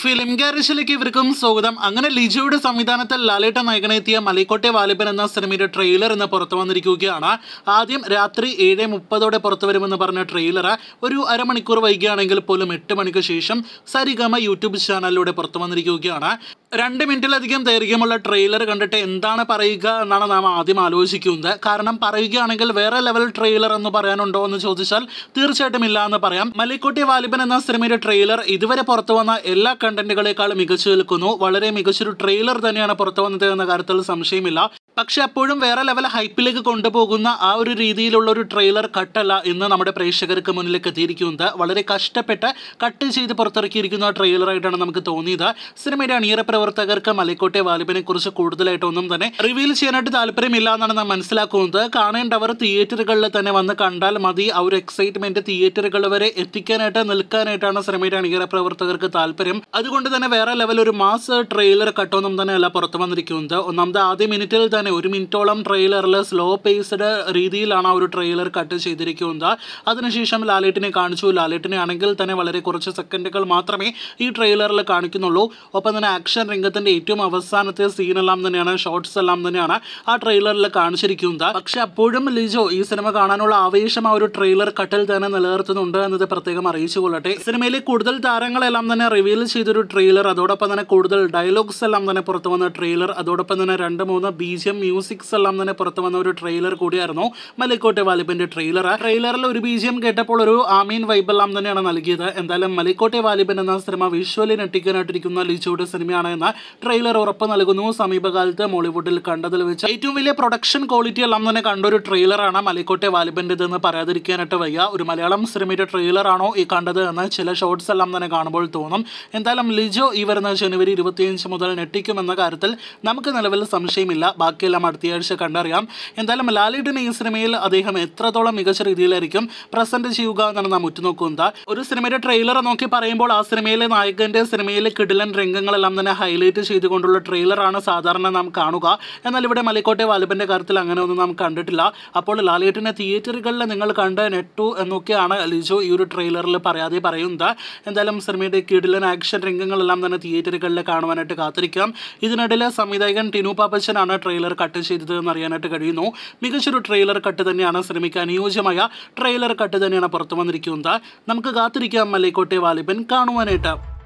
film ഗാരേജിലേക്ക് ഇവർക്കും സ്വാഗതം അങ്ങനെ ലിജോയുടെ സംവിധാനത്തിൽ ലാലേട്ട നയകനെത്തിയ മലൈക്കോട്ടെ വാലിബൻ എന്ന സിനിമയുടെ ട്രെയിലർ ഇന്ന് പുറത്തു വന്നിരിക്കുകയാണ് ആദ്യം രാത്രി ഏഴ് മുപ്പതോടെ പുറത്തു വരുമെന്ന് പറഞ്ഞ ട്രെയിലർ ഒരു അരമണിക്കൂർ വൈകിയാണെങ്കിൽ പോലും എട്ട് മണിക്ക് ശേഷം സരിഗമ യൂട്യൂബ് ചാനലിലൂടെ പുറത്തു വന്നിരിക്കുകയാണ് രണ്ട് മിനിറ്റിലധികം ദൈർഘ്യമുള്ള ട്രെയിലർ കണ്ടിട്ട് എന്താണ് പറയുക എന്നാണ് നാം ആദ്യം ആലോചിക്കുന്നത് കാരണം പറയുകയാണെങ്കിൽ വേറെ ലെവൽ ട്രെയിലർ എന്ന് പറയാനുണ്ടോ എന്ന് ചോദിച്ചാൽ തീർച്ചയായിട്ടും ഇല്ല എന്ന് പറയാം മല്ലിക്കുട്ടി വാലിബൻ എന്ന സിനിമയുടെ ട്രെയിലർ ഇതുവരെ പുറത്തു വന്ന എല്ലാ കണ്ടന്റുകളെക്കാളും മികച്ചു നിൽക്കുന്നു വളരെ മികച്ചൊരു ട്രെയിലർ തന്നെയാണ് പുറത്തു വന്നത് എന്ന കാര്യത്തിൽ സംശയമില്ല പക്ഷെ അപ്പോഴും വേറെ ലെവൽ ഹൈപ്പിലേക്ക് കൊണ്ടുപോകുന്ന ആ ഒരു രീതിയിലുള്ള ഒരു ട്രെയിലർ കട്ടല്ല ഇന്ന് നമ്മുടെ പ്രേക്ഷകർക്ക് മുന്നിലേക്ക് എത്തിയിരിക്കുന്നത് വളരെ കഷ്ടപ്പെട്ട് കട്ട് ചെയ്ത് പുറത്തിറക്കിയിരിക്കുന്ന ട്രെയിലറായിട്ടാണ് നമുക്ക് തോന്നിയത് സിനിമയുടെ അണിയറ പ്രവർത്തകർക്ക് മലക്കോട്ടെ വാലിബിനെ കുറിച്ച് കൂടുതലായിട്ടൊന്നും തന്നെ റിവീൽ ചെയ്യാനായിട്ട് താല്പര്യമില്ല എന്നാണ് നാം മനസ്സിലാക്കുന്നത് കാണേണ്ടവർ തിയേറ്ററുകളിൽ തന്നെ വന്ന് കണ്ടാൽ മതി ആ ഒരു എക്സൈറ്റ്മെന്റ് തിയേറ്ററുകൾ വരെ എത്തിക്കാനായിട്ട് നിൽക്കാനായിട്ടാണ് സിനിമയുടെ അണിയറ പ്രവർത്തകർക്ക് താല്പര്യം അതുകൊണ്ട് തന്നെ വേറെ ലെവൽ ഒരു മാസ് ട്രെയിലർ കട്ടൊന്നും തന്നെ അല്ല പുറത്തു വന്നിരിക്കുന്നത് ഒന്നാമത് ആദ്യ മിനിറ്റിൽ തന്നെ തന്നെ ഒരു മിനിറ്റോളം ട്രെയിലറിൽ സ്ലോ പേസ്ഡ് രീതിയിലാണ് ആ ഒരു ട്രെയിലർ കട്ട് ചെയ്തിരിക്കുന്നത് അതിനുശേഷം ലാലേട്ടിനെ കാണിച്ചു ലാലേട്ടിനെ ആണെങ്കിൽ തന്നെ വളരെ കുറച്ച് സെക്കൻഡുകൾ മാത്രമേ ഈ ട്രെയിലറിൽ കാണിക്കുന്നുള്ളൂ ഒപ്പം തന്നെ ആക്ഷൻ രംഗത്തിൻ്റെ ഏറ്റവും അവസാനത്തെ സീനെല്ലാം തന്നെയാണ് ഷോർട്സ് എല്ലാം തന്നെയാണ് ആ ട്രെയിലറിൽ കാണിച്ചിരിക്കുന്നത് പക്ഷെ അപ്പോഴും ലിജോ ഈ സിനിമ കാണാനുള്ള ആവേശം ആ ഒരു ട്രെയിലർ കട്ടിൽ തന്നെ നിലനിർത്തുന്നുണ്ട് എന്നത് പ്രത്യേകം അറിയിച്ചു കൊള്ളട്ടെ സിനിമയിലെ കൂടുതൽ താരങ്ങളെല്ലാം തന്നെ റിവീൽ ചെയ്തൊരു ട്രെയിലർ അതോടൊപ്പം തന്നെ കൂടുതൽ ഡയലോഗ്സ് എല്ലാം തന്നെ പുറത്തു വന്ന ട്രെയിലർ അതോടൊപ്പം തന്നെ രണ്ട് മൂന്ന് ബി ജി എം മ്യൂസിക്സ് എല്ലാം തന്നെ പുറത്തു വന്ന ഒരു ട്രെയിലർ കൂടിയായിരുന്നു മലിക്കോട്ടെ വാലിബിന്റെ ട്രെയിലർ ട്രെയിലറിൽ ഒരു ബി കേട്ടപ്പോൾ ഒരു ആമീൻ എല്ലാം തന്നെയാണ് നൽകിയത് എന്തായാലും മലിക്കോട്ടെ വാലിബൻ എന്ന സിനിമ വിഷ്വലി നെട്ടിക്കാനായിട്ടിരിക്കുന്ന ലിജോയുടെ സിനിമയാണ് എന്ന ട്രെയിലർ ഉറപ്പ് നൽകുന്നു സമീപകാലത്ത് മോളിവുഡിൽ കണ്ടതിൽ വെച്ച് ഏറ്റവും വലിയ പ്രൊഡക്ഷൻ ക്വാളിറ്റി എല്ലാം തന്നെ കണ്ടൊരു ട്രെയിലറാണ് മലിക്കോട്ടെ വാലിബൻ്റെതെന്ന് പറയാതിരിക്കാനായിട്ട് വയ്യ ഒരു മലയാളം സിനിമയുടെ ട്രെയിലറാണോ ഈ കണ്ടത് എന്ന് ചില ഷോർട്സ് എല്ലാം തന്നെ കാണുമ്പോൾ തോന്നും എന്തായാലും ലിജോ ഈ വരുന്ന ജനുവരി ഇരുപത്തിയഞ്ച് മുതൽ നെട്ടിക്കുമെന്ന കാര്യത്തിൽ നമുക്ക് നിലവിൽ സംശയമില്ല ബാക്കി നമുക്കെല്ലാം അടുത്ത ആഴ്ച കണ്ടറിയാം എന്തായാലും ലാലിഡിന് ഈ സിനിമയിൽ അദ്ദേഹം എത്രത്തോളം മികച്ച രീതിയിലായിരിക്കും പ്രസന്റ് ചെയ്യുക എന്നാണ് നാം ഉറ്റുനോക്കുന്നത് ഒരു സിനിമയുടെ ട്രെയിലർ നോക്കി പറയുമ്പോൾ ആ സിനിമയിലെ നായകന്റെ സിനിമയിലെ കിടിലൻ രംഗങ്ങളെല്ലാം തന്നെ ഹൈലൈറ്റ് ചെയ്തുകൊണ്ടുള്ള ട്രെയിലറാണ് സാധാരണ നാം കാണുക എന്നാൽ ഇവിടെ മലിക്കോട്ടെ വാലിബന്റെ കാര്യത്തിൽ അങ്ങനെ ഒന്നും നാം കണ്ടിട്ടില്ല അപ്പോൾ ലാലേട്ടിനെ തിയേറ്ററുകളിൽ നിങ്ങൾ കണ്ട് നെട്ടു എന്നൊക്കെയാണ് ലിജു ഈ ഒരു ട്രെയിലറിൽ പറയാതെ പറയുന്നത് എന്തായാലും സിനിമയുടെ കിടിലൻ ആക്ഷൻ രംഗങ്ങളെല്ലാം തന്നെ തിയേറ്ററുകളിൽ കാണുവാനായിട്ട് കാത്തിരിക്കാം ഇതിനിടയിൽ സംവിധായകൻ ടിനു പാപ്പച്ചനാണ് ട്രെയിലർ കട്ട് ചെയ്തത് അറിയാനായിട്ട് കഴിയുന്നു മികച്ചൊരു ട്രെയിലർ കട്ട് തന്നെയാണ് സിനിമയ്ക്ക് അനുയോജ്യമായ ട്രെയിലർ കട്ട് തന്നെയാണ് പുറത്തു വന്നിരിക്കുന്നത് നമുക്ക് കാത്തിരിക്കാം മല്ലിക്കോട്ടെ വാലിബൻ കാണുവാനായിട്ട്